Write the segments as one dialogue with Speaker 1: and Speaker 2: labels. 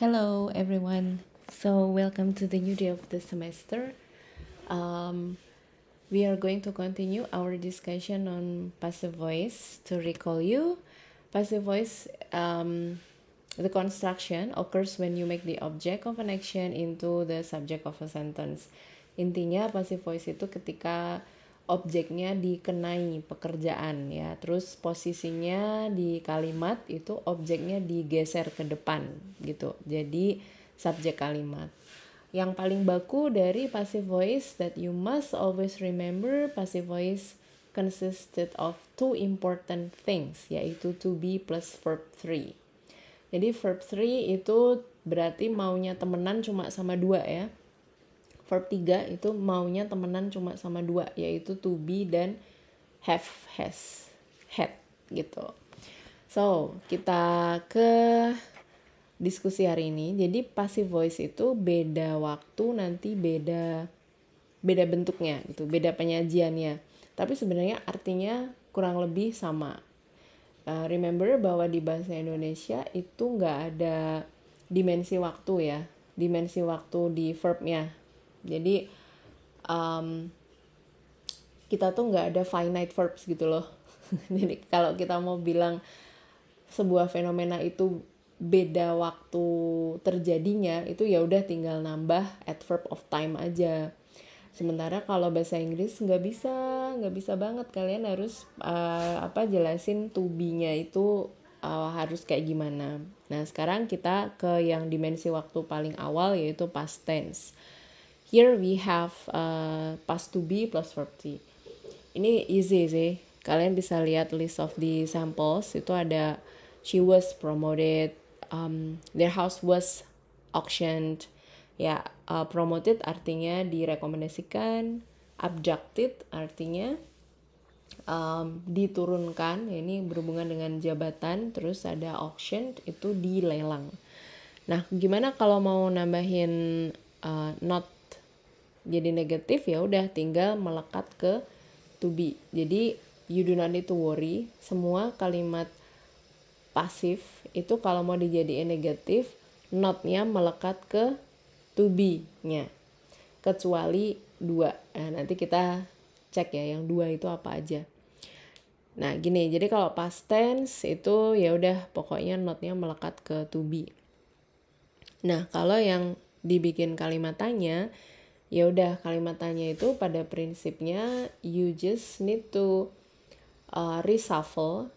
Speaker 1: Hello, everyone. So, welcome to the new day of the semester. Um, we are going to continue our discussion on passive voice to recall you. Passive voice, um, the construction occurs when you make the object of an action into the subject of a sentence. Intinya, passive voice itu ketika objeknya dikenai pekerjaan ya. Terus posisinya di kalimat itu objeknya digeser ke depan gitu. Jadi subjek kalimat. Yang paling baku dari passive voice that you must always remember passive voice consisted of two important things yaitu to be plus verb three. Jadi verb three itu berarti maunya temenan cuma sama dua ya verb 3 itu maunya temenan cuma sama dua yaitu to be dan have has had gitu so kita ke diskusi hari ini jadi passive voice itu beda waktu nanti beda beda bentuknya gitu beda penyajiannya tapi sebenarnya artinya kurang lebih sama uh, remember bahwa di bahasa Indonesia itu nggak ada dimensi waktu ya dimensi waktu di verbnya jadi um, kita tuh nggak ada finite verbs gitu loh jadi kalau kita mau bilang sebuah fenomena itu beda waktu terjadinya itu ya udah tinggal nambah adverb of time aja sementara kalau bahasa Inggris nggak bisa nggak bisa banget kalian harus uh, apa jelasin to be-nya itu uh, harus kayak gimana nah sekarang kita ke yang dimensi waktu paling awal yaitu past tense Here we have uh, past to be plus verb T. Ini easy sih. Kalian bisa lihat list of the samples. Itu ada she was promoted, um, their house was auctioned. Ya, uh, promoted artinya direkomendasikan, abjected artinya um, diturunkan ya ini berhubungan dengan jabatan terus ada auctioned itu dilelang nah gimana kalau mau nambahin uh, not jadi negatif ya udah tinggal melekat ke to be jadi you do not need to worry semua kalimat pasif itu kalau mau dijadiin negatif notnya melekat ke to be nya kecuali dua nah, nanti kita cek ya yang dua itu apa aja nah gini jadi kalau past tense itu ya udah pokoknya notnya melekat ke to be nah kalau yang dibikin kalimat tanya ya udah kalimat tanya itu pada prinsipnya you just need to uh, reshuffle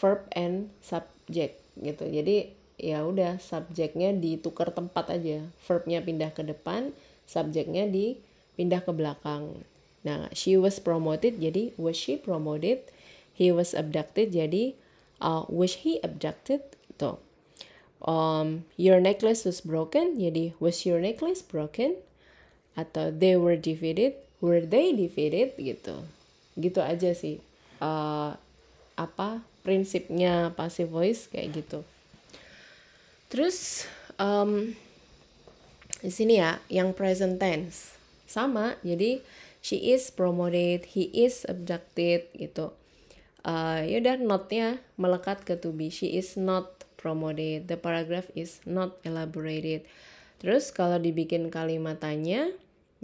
Speaker 1: verb and subject gitu jadi ya udah subjeknya ditukar tempat aja verbnya pindah ke depan subjeknya dipindah ke belakang nah she was promoted jadi was she promoted he was abducted jadi uh, was he abducted tuh um, your necklace was broken jadi was your necklace broken atau they were defeated were they defeated gitu gitu aja sih uh, apa prinsipnya passive voice kayak gitu terus um, di sini ya yang present tense sama jadi she is promoted he is abducted gitu uh, yaudah notnya melekat ke to be she is not promoted the paragraph is not elaborated terus kalau dibikin kalimatannya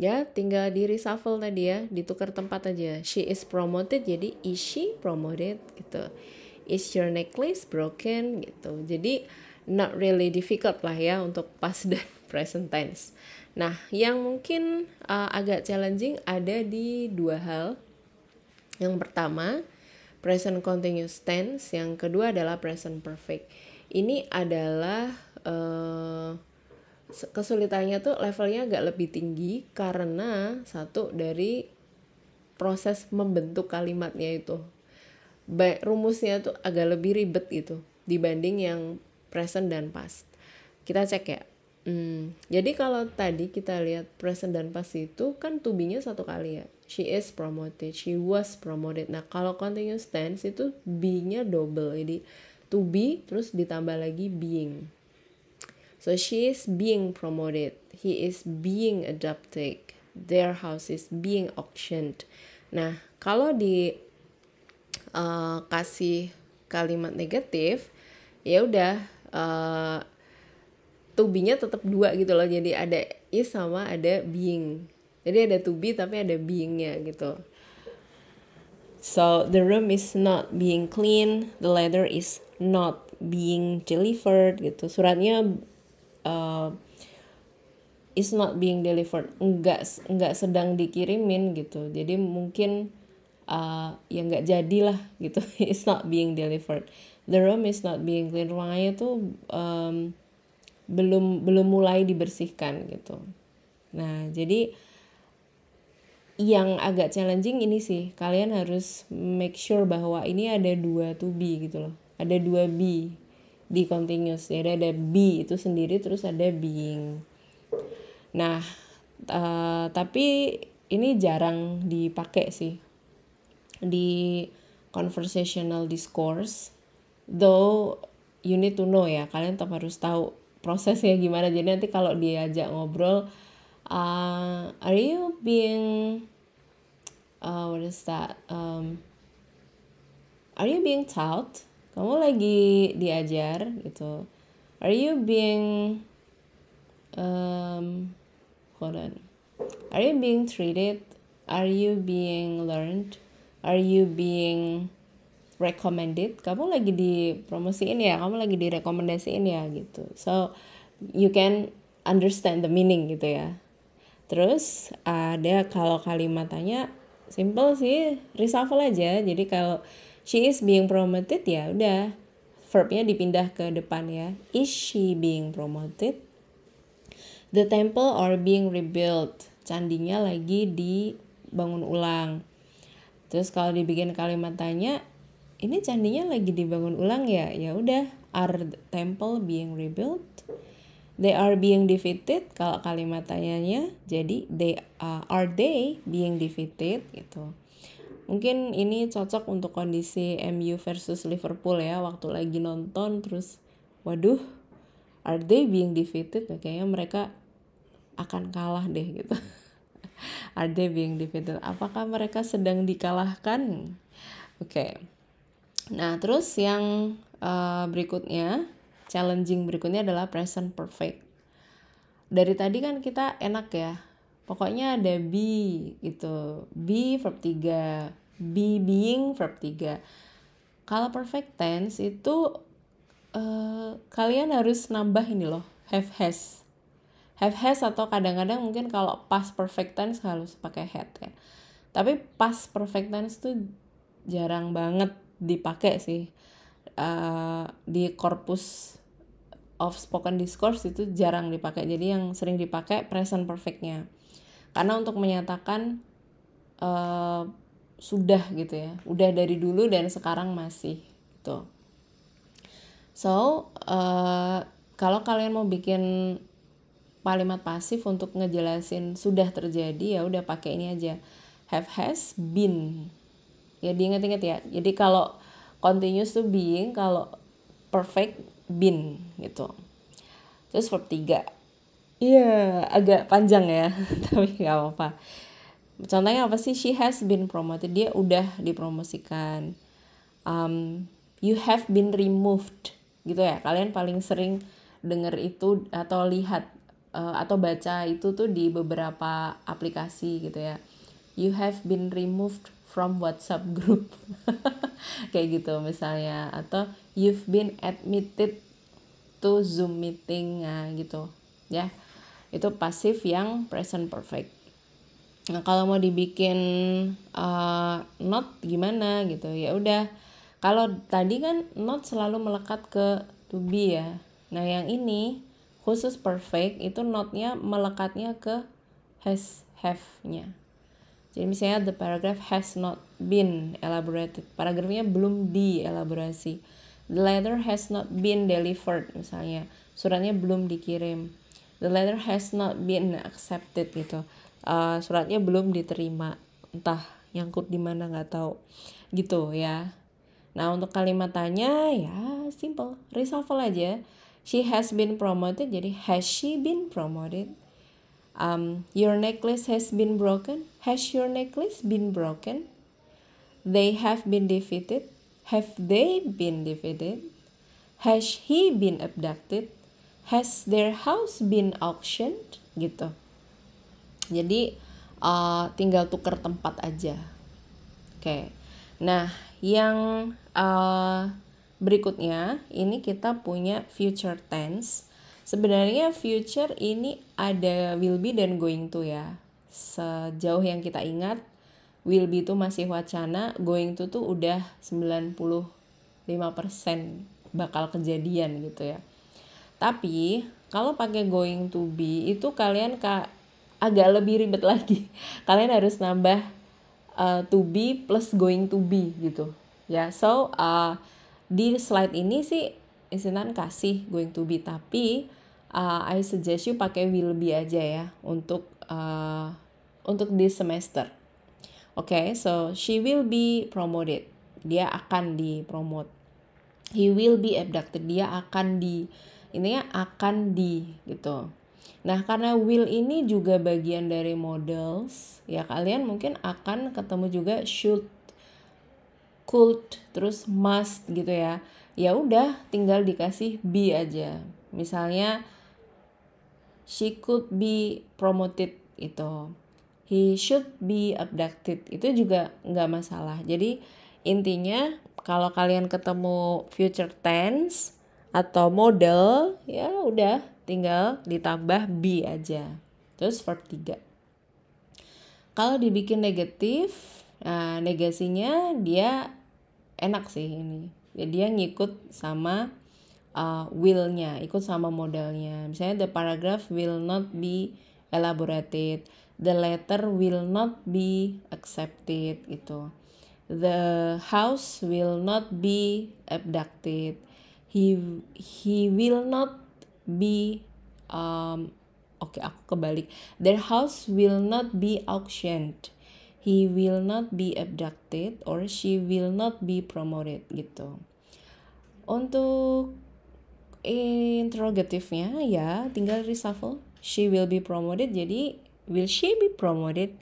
Speaker 1: ya tinggal di reshuffle tadi ya ditukar tempat aja she is promoted jadi is she promoted gitu is your necklace broken gitu jadi not really difficult lah ya untuk past dan present tense nah yang mungkin uh, agak challenging ada di dua hal yang pertama present continuous tense yang kedua adalah present perfect ini adalah uh, kesulitannya tuh levelnya agak lebih tinggi karena satu dari proses membentuk kalimatnya itu baik rumusnya tuh agak lebih ribet itu dibanding yang present dan past kita cek ya hmm, jadi kalau tadi kita lihat present dan past itu kan tubinya satu kali ya she is promoted she was promoted nah kalau continuous tense itu be-nya double jadi to be terus ditambah lagi being So she is being promoted. He is being adopted. Their house is being auctioned. Nah, kalau di uh, kasih kalimat negatif, ya udah uh, to be-nya tetap dua gitu loh. Jadi ada is sama ada being. Jadi ada to be tapi ada being-nya gitu. So the room is not being clean, the letter is not being delivered gitu. Suratnya uh, is not being delivered nggak nggak sedang dikirimin gitu jadi mungkin uh, ya nggak jadilah gitu it's not being delivered the room is not being clean rumahnya tuh um, belum belum mulai dibersihkan gitu nah jadi yang agak challenging ini sih kalian harus make sure bahwa ini ada dua to be gitu loh ada dua be di continuous jadi ya, ada be itu sendiri terus ada being nah uh, tapi ini jarang dipakai sih di conversational discourse though you need to know ya kalian tetap harus tahu prosesnya gimana jadi nanti kalau diajak ngobrol uh, are you being uh, what is that um, are you being taught kamu lagi diajar gitu are you being um, hold on are you being treated are you being learned are you being recommended kamu lagi di dipromosiin ya kamu lagi direkomendasiin ya gitu so you can understand the meaning gitu ya terus ada kalau kalimat simple sih reshuffle aja jadi kalau she is being promoted ya udah verbnya dipindah ke depan ya is she being promoted the temple are being rebuilt candinya lagi dibangun ulang terus kalau dibikin kalimat tanya ini candinya lagi dibangun ulang ya ya udah are the temple being rebuilt they are being defeated kalau kalimat tanyanya jadi they uh, are they being defeated gitu Mungkin ini cocok untuk kondisi MU versus Liverpool ya waktu lagi nonton terus waduh are they being defeated ya, kayaknya mereka akan kalah deh gitu. are they being defeated? Apakah mereka sedang dikalahkan? Oke. Okay. Nah, terus yang uh, berikutnya, challenging berikutnya adalah present perfect. Dari tadi kan kita enak ya. Pokoknya ada B gitu. B verb 3, be being verb 3. Kalau perfect tense itu uh, kalian harus nambah ini loh, have has. Have has atau kadang-kadang mungkin kalau past perfect tense harus pakai had ya. Tapi past perfect tense tuh jarang banget dipakai sih. Uh, di korpus of spoken discourse itu jarang dipakai. Jadi yang sering dipakai present perfectnya. Karena untuk menyatakan uh, sudah gitu ya udah dari dulu dan sekarang masih gitu so uh, kalau kalian mau bikin kalimat pasif untuk ngejelasin sudah terjadi ya udah pakai ini aja have has been ya diingat-ingat ya jadi kalau continuous to being kalau perfect been gitu terus verb tiga iya yeah, agak panjang ya tapi nggak apa-apa contohnya apa sih she has been promoted dia udah dipromosikan um, you have been removed gitu ya kalian paling sering denger itu atau lihat uh, atau baca itu tuh di beberapa aplikasi gitu ya you have been removed from WhatsApp group kayak gitu misalnya atau you've been admitted to Zoom meeting nah gitu ya itu pasif yang present perfect Nah kalau mau dibikin uh, eh, not gimana gitu ya udah. Kalau tadi kan not selalu melekat ke to be ya. Nah yang ini khusus perfect itu notnya melekatnya ke has have-nya. Jadi misalnya the paragraph has not been elaborated. Paragrafnya belum dielaborasi. The letter has not been delivered misalnya. Suratnya belum dikirim. The letter has not been accepted gitu Eh, suratnya belum diterima entah nyangkut di mana nggak tahu gitu ya nah untuk kalimat tanya ya simple reshuffle aja she has been promoted jadi has she been promoted um, your necklace has been broken has your necklace been broken they have been defeated have they been defeated has he been abducted has their house been auctioned gitu jadi uh, tinggal tuker tempat aja. Oke. Okay. Nah, yang uh, berikutnya ini kita punya future tense. Sebenarnya future ini ada will be dan going to ya. Sejauh yang kita ingat, will be itu masih wacana, going to tuh udah 95% bakal kejadian gitu ya. Tapi kalau pakai going to be itu kalian agak lebih ribet lagi. Kalian harus nambah uh, to be plus going to be gitu. Ya, yeah, so uh, di slide ini sih Isinan kasih going to be tapi uh, I suggest you pakai will be aja ya untuk uh, untuk di semester. Oke, okay, so she will be promoted. Dia akan dipromot. He will be abducted. Dia akan di intinya akan di gitu. Nah, karena will ini juga bagian dari models, ya kalian mungkin akan ketemu juga should, could, terus must gitu ya. Ya udah, tinggal dikasih be aja. Misalnya she could be promoted itu. He should be abducted. Itu juga nggak masalah. Jadi intinya kalau kalian ketemu future tense atau model ya udah tinggal ditambah B aja. Terus verb 3. Kalau dibikin negatif, nah negasinya dia enak sih ini. jadi ya, dia ngikut sama uh, will-nya, ikut sama modalnya. Misalnya the paragraph will not be elaborated, the letter will not be accepted gitu. The house will not be abducted he he will not be um oke okay, aku kebalik their house will not be auctioned he will not be abducted or she will not be promoted gitu untuk interrogatifnya ya tinggal reshuffle she will be promoted jadi will she be promoted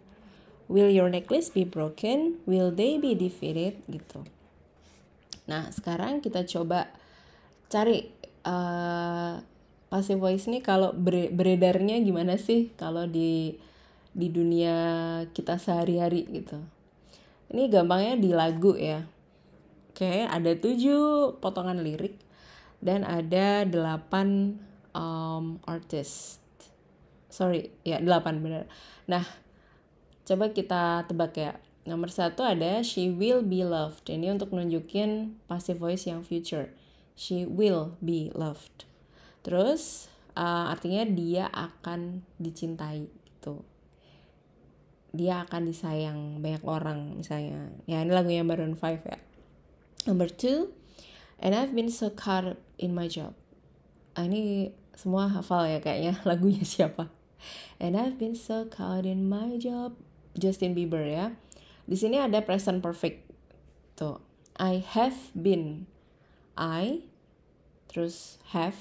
Speaker 1: will your necklace be broken will they be defeated gitu nah sekarang kita coba cari uh, passive voice ini kalau beredarnya gimana sih kalau di di dunia kita sehari-hari gitu. Ini gampangnya di lagu ya. Oke, ada tujuh potongan lirik dan ada delapan um, artist. Sorry, ya delapan benar. Nah, coba kita tebak ya. Nomor satu ada She Will Be Loved. Ini untuk nunjukin passive voice yang future she will be loved. Terus uh, artinya dia akan dicintai gitu. Dia akan disayang banyak orang misalnya. Ya ini lagunya Maroon 5 ya. Number two, and I've been so caught up in my job. Ah, ini semua hafal ya kayaknya lagunya siapa. And I've been so caught in my job. Justin Bieber ya. Di sini ada present perfect. Tuh. I have been I terus have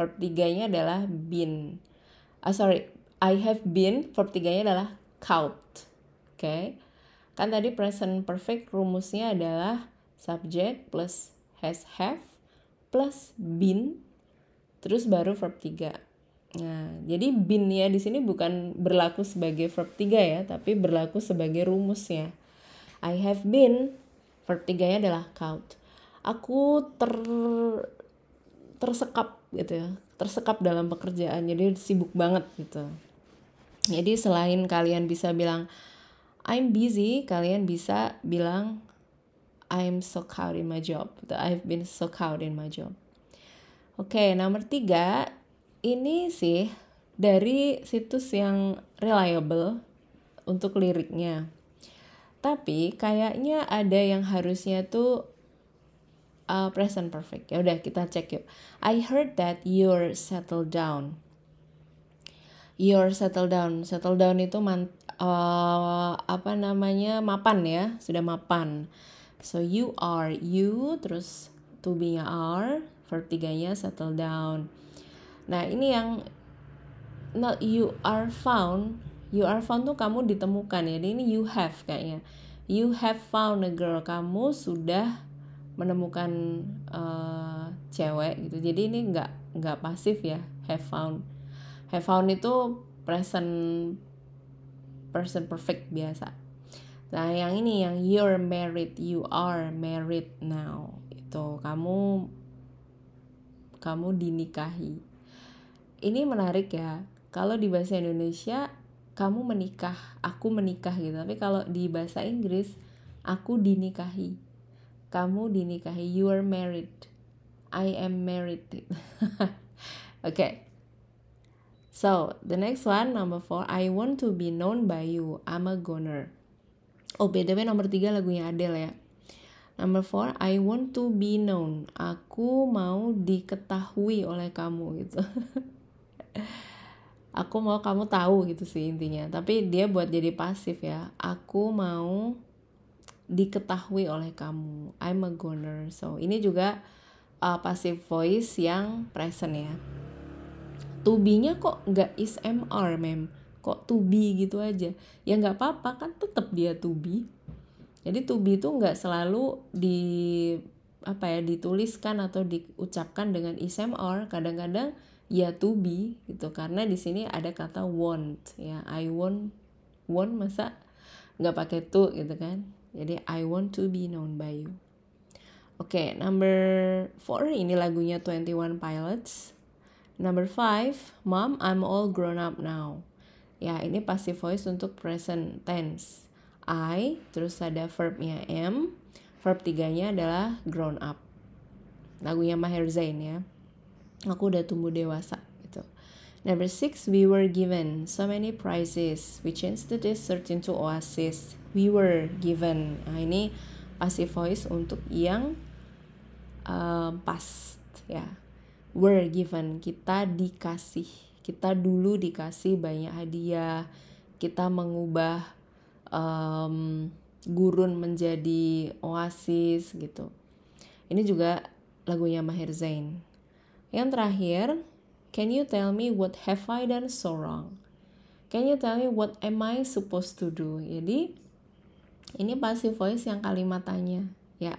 Speaker 1: verb tiganya adalah been ah sorry I have been verb tiganya adalah count oke okay? kan tadi present perfect rumusnya adalah subject plus has have plus been terus baru verb tiga Nah, jadi binnya ya di sini bukan berlaku sebagai verb tiga ya, tapi berlaku sebagai rumusnya. I have been verb tiganya adalah count aku ter tersekap gitu ya tersekap dalam pekerjaan jadi sibuk banget gitu jadi selain kalian bisa bilang I'm busy kalian bisa bilang I'm so caught in my job gitu. I've been so caught in my job oke okay, nomor tiga ini sih dari situs yang reliable untuk liriknya tapi kayaknya ada yang harusnya tuh uh, present perfect. Ya udah kita cek yuk. I heard that you're settled down. You're settled down. Settled down itu man, uh, apa namanya mapan ya, sudah mapan. So you are you terus to be-nya are, vertiganya tiganya settle down. Nah, ini yang not you are found, you are found tuh kamu ditemukan ya. Jadi ini you have kayaknya. You have found a girl, kamu sudah menemukan uh, cewek gitu jadi ini nggak nggak pasif ya have found have found itu present present perfect biasa nah yang ini yang you're married you are married now itu kamu kamu dinikahi ini menarik ya kalau di bahasa Indonesia kamu menikah aku menikah gitu tapi kalau di bahasa Inggris aku dinikahi kamu dinikahi you are married I am married okay so the next one number four I want to be known by you I'm a goner oh btw, nomor tiga lagunya Adele ya Number four, I want to be known. Aku mau diketahui oleh kamu gitu. aku mau kamu tahu gitu sih intinya. Tapi dia buat jadi pasif ya. Aku mau diketahui oleh kamu. I'm a goner. So, ini juga uh, passive voice yang present ya. To be-nya kok nggak is MR, mem. Kok to be gitu aja. Ya nggak apa-apa, kan tetap dia to be. Jadi to be itu nggak selalu di apa ya dituliskan atau diucapkan dengan ism kadang-kadang ya to be gitu karena di sini ada kata want ya I want want masa nggak pakai to gitu kan jadi I want to be known by you. Oke, okay, number four ini lagunya 21 Pilots. Number five, Mom, I'm all grown up now. Ya, ini passive voice untuk present tense. I, terus ada verbnya am. Verb tiganya adalah grown up. Lagunya Maher Zain ya. Aku udah tumbuh dewasa gitu. Number six, we were given so many prizes. We changed the desert into oasis we were given. Nah, ini passive voice untuk yang um, past ya. Were given, kita dikasih. Kita dulu dikasih banyak hadiah. Kita mengubah um, gurun menjadi oasis gitu. Ini juga lagunya Maher Zain. Yang terakhir, Can you tell me what have I done so wrong? Can you tell me what am I supposed to do? Jadi ini passive voice yang kalimat tanya, ya.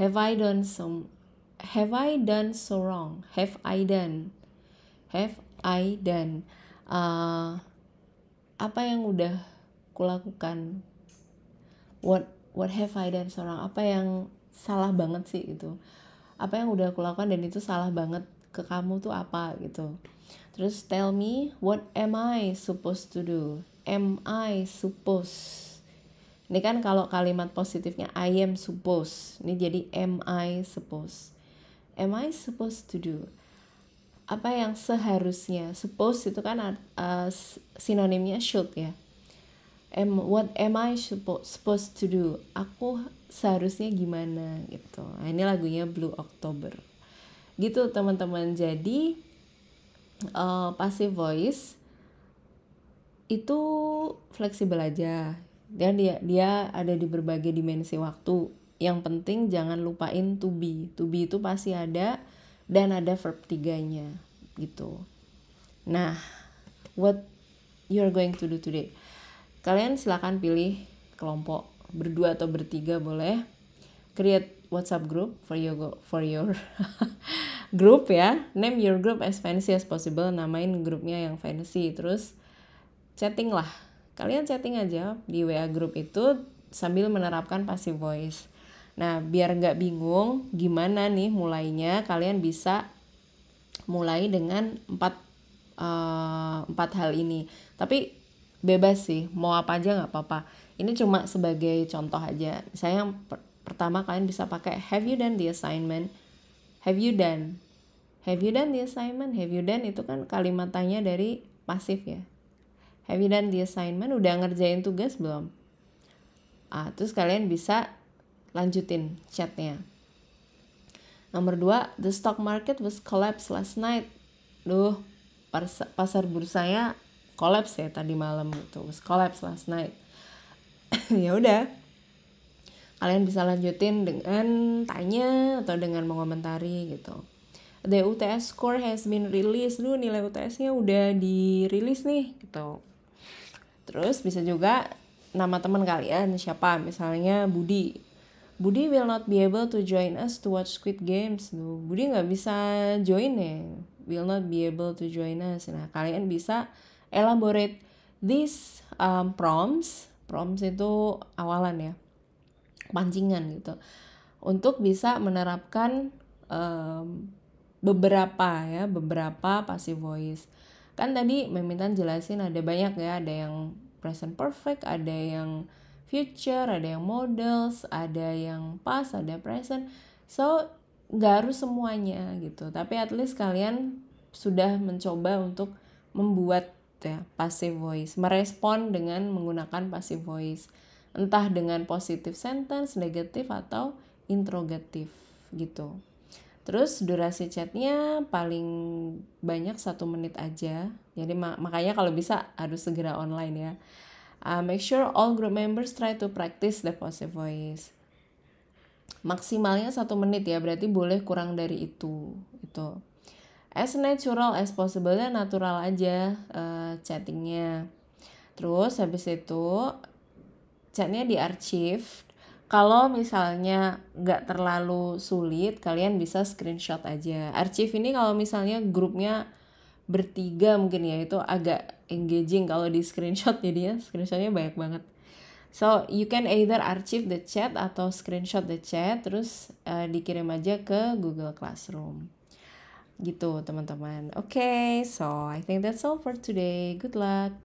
Speaker 1: Have I done some Have I done so wrong? Have I done? Have I done? Uh, apa yang udah kulakukan? What What have I done so wrong? Apa yang salah banget sih itu Apa yang udah kulakukan dan itu salah banget ke kamu tuh apa gitu? Terus tell me what am I supposed to do? Am I supposed ini kan kalau kalimat positifnya I am supposed. Ini jadi am I supposed. Am I supposed to do? Apa yang seharusnya? Supposed itu kan uh, sinonimnya should ya. Am, what am I supposed to do? Aku seharusnya gimana gitu. Nah, ini lagunya Blue October. Gitu teman-teman. Jadi uh, passive voice itu fleksibel aja dia dia dia ada di berbagai dimensi waktu yang penting jangan lupain to be to be itu pasti ada dan ada verb tiganya gitu nah what you are going to do today kalian silahkan pilih kelompok berdua atau bertiga boleh create WhatsApp group for your for your group ya name your group as fancy as possible namain grupnya yang fancy terus chatting lah kalian setting aja di WA group itu sambil menerapkan passive voice. Nah, biar nggak bingung gimana nih mulainya, kalian bisa mulai dengan empat, uh, empat hal ini. Tapi bebas sih, mau apa aja nggak apa-apa. Ini cuma sebagai contoh aja. Saya yang per pertama kalian bisa pakai have you done the assignment? Have you done? Have you done the assignment? Have you done itu kan kalimat tanya dari pasif ya. Have you done the assignment? Udah ngerjain tugas belum? Ah, terus kalian bisa lanjutin chatnya. Nomor dua, the stock market was collapsed last night. Duh, pasar bursanya collapse ya tadi malam gitu. Was collapse last night. ya udah. Kalian bisa lanjutin dengan tanya atau dengan mengomentari gitu. The UTS score has been released. Duh, nilai UTS-nya udah dirilis nih gitu. Terus bisa juga nama teman kalian siapa misalnya Budi Budi will not be able to join us to watch Squid Games tuh Budi nggak bisa join ya will not be able to join us nah kalian bisa elaborate these um, prompts prompts itu awalan ya pancingan gitu untuk bisa menerapkan um, beberapa ya beberapa passive voice kan tadi memintan jelasin ada banyak ya ada yang present perfect ada yang future ada yang models ada yang past ada present so nggak harus semuanya gitu tapi at least kalian sudah mencoba untuk membuat ya passive voice merespon dengan menggunakan passive voice entah dengan positive sentence negatif atau interrogative gitu Terus durasi chatnya paling banyak satu menit aja. Jadi mak makanya kalau bisa harus segera online ya. Uh, make sure all group members try to practice the positive voice. Maksimalnya satu menit ya, berarti boleh kurang dari itu. Itu as natural as possible ya. natural aja uh, chattingnya. Terus habis itu chatnya di archive. Kalau misalnya nggak terlalu sulit, kalian bisa screenshot aja. Archive ini kalau misalnya grupnya bertiga mungkin ya itu agak engaging kalau di screenshot jadinya screenshotnya banyak banget. So you can either archive the chat atau screenshot the chat terus uh, dikirim aja ke Google Classroom. Gitu teman-teman. Oke, okay, so I think that's all for today. Good luck.